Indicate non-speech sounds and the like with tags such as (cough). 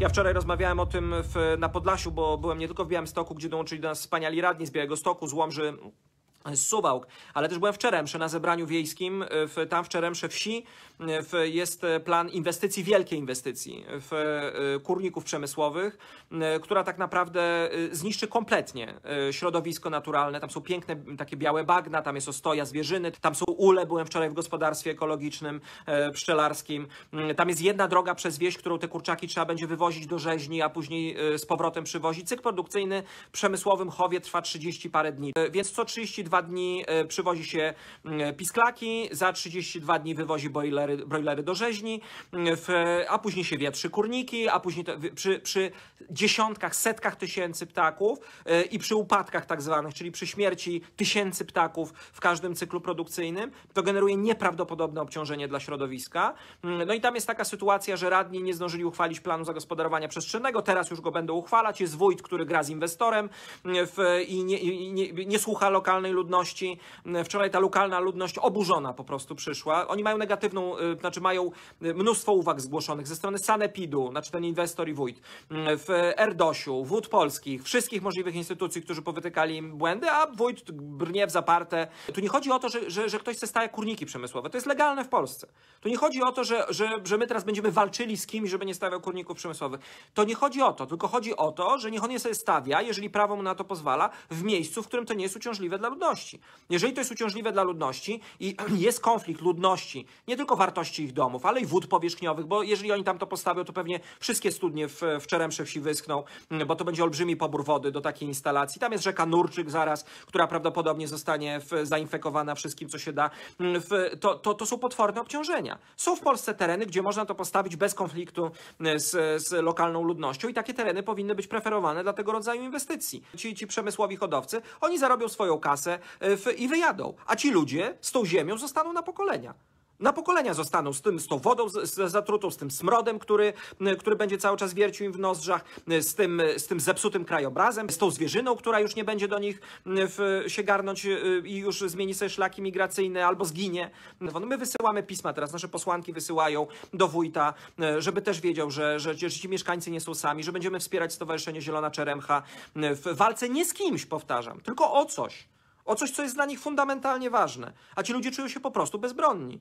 Ja wczoraj rozmawiałem o tym w, na Podlasiu, bo byłem nie tylko w Białymstoku, gdzie dołączyli do nas wspaniali radni z Białego Stoku, z Łomży, Suwałk, ale też byłem w Czeremsze na zebraniu wiejskim, w, tam w Czeremsze wsi w, jest e, plan inwestycji, wielkiej inwestycji w e, kurników przemysłowych, e, która tak naprawdę zniszczy kompletnie środowisko naturalne, tam są piękne takie białe bagna, tam jest ostoja zwierzyny, tam są ule, byłem wczoraj w gospodarstwie ekologicznym pszczelarskim, mm, tam jest jedna droga przez wieś, którą te kurczaki trzeba będzie wywozić do rzeźni, a później z powrotem przywozić. Cykl produkcyjny w przemysłowym chowie trwa 30 parę dni, więc co 32 32 dni e, przywozi się mm, pisklaki, za 32 dni wywozi bojlery, brojlery do rzeźni, mm, w, a później się wietrzy kurniki, a później to, przy, przy dziesiątkach, setkach tysięcy ptaków e, i przy upadkach tak zwanych, czyli przy śmierci tysięcy ptaków w każdym cyklu produkcyjnym, to generuje nieprawdopodobne obciążenie dla środowiska. Mm, no i tam jest taka sytuacja, że radni nie zdążyli uchwalić planu zagospodarowania przestrzennego, teraz już go będą uchwalać, jest wójt, który gra z inwestorem w, i, nie, i nie, nie słucha lokalnej ludności, ludności. Wczoraj ta lokalna ludność oburzona po prostu przyszła. Oni mają negatywną, y, znaczy mają y, mnóstwo uwag zgłoszonych ze strony Sanepidu, znaczy ten inwestor i wójt, y, w Erdosiu, Wód Polskich, wszystkich możliwych instytucji, którzy powytykali im błędy, a wójt brnie w zaparte. Tu nie chodzi o to, że, że, że ktoś chce staje kurniki przemysłowe. To jest legalne w Polsce. Tu nie chodzi o to, że, że, że my teraz będziemy walczyli z kimś, żeby nie stawiał kurników przemysłowych. To nie chodzi o to, tylko chodzi o to, że niech on je sobie stawia, jeżeli prawo mu na to pozwala, w miejscu, w którym to nie jest uciążliwe dla ludności ludności. Jeżeli to jest uciążliwe dla ludności i (clears throat) jest konflikt ludności, nie tylko wartości ich domów, ale i wód powierzchniowych, bo jeżeli oni tam to postawią, to pewnie wszystkie studnie w, w Czeremsze wsi wyschną, mm, bo to będzie olbrzymi pobór wody do takiej instalacji. Tam jest rzeka Nurczyk zaraz, która prawdopodobnie zostanie w, zainfekowana wszystkim, co się da. Mm, w, to, to, to są potworne obciążenia. Są w Polsce tereny, gdzie można to postawić bez konfliktu mm, z, z lokalną ludnością i takie tereny powinny być preferowane dla tego rodzaju inwestycji. Ci, ci przemysłowi hodowcy, oni zarobią swoją kasę, E, w, i wyjadą. A ci ludzie z tą ziemią zostaną na pokolenia. Na pokolenia zostaną z, tym, z tą wodą zatrutą, z tym smrodem, który, który będzie cały czas wiercił im w nozdrzach, e, z tym, e, z tym zepsutym krajobrazem, z tą zwierzyną, która już nie będzie do nich w, się garnąć i już zmieni sobie szlaki migracyjne albo zginie. No, no my wysyłamy pisma teraz, nasze posłanki wysyłają do wójta, żeby też wiedział, że, że, że ci mieszkańcy nie są sami, że będziemy wspierać Stowarzyszenie Zielona Czeremcha w walce nie z kimś, powtarzam, tylko o coś o coś, co jest dla nich fundamentalnie ważne, a ci ludzie czują się po prostu bezbronni.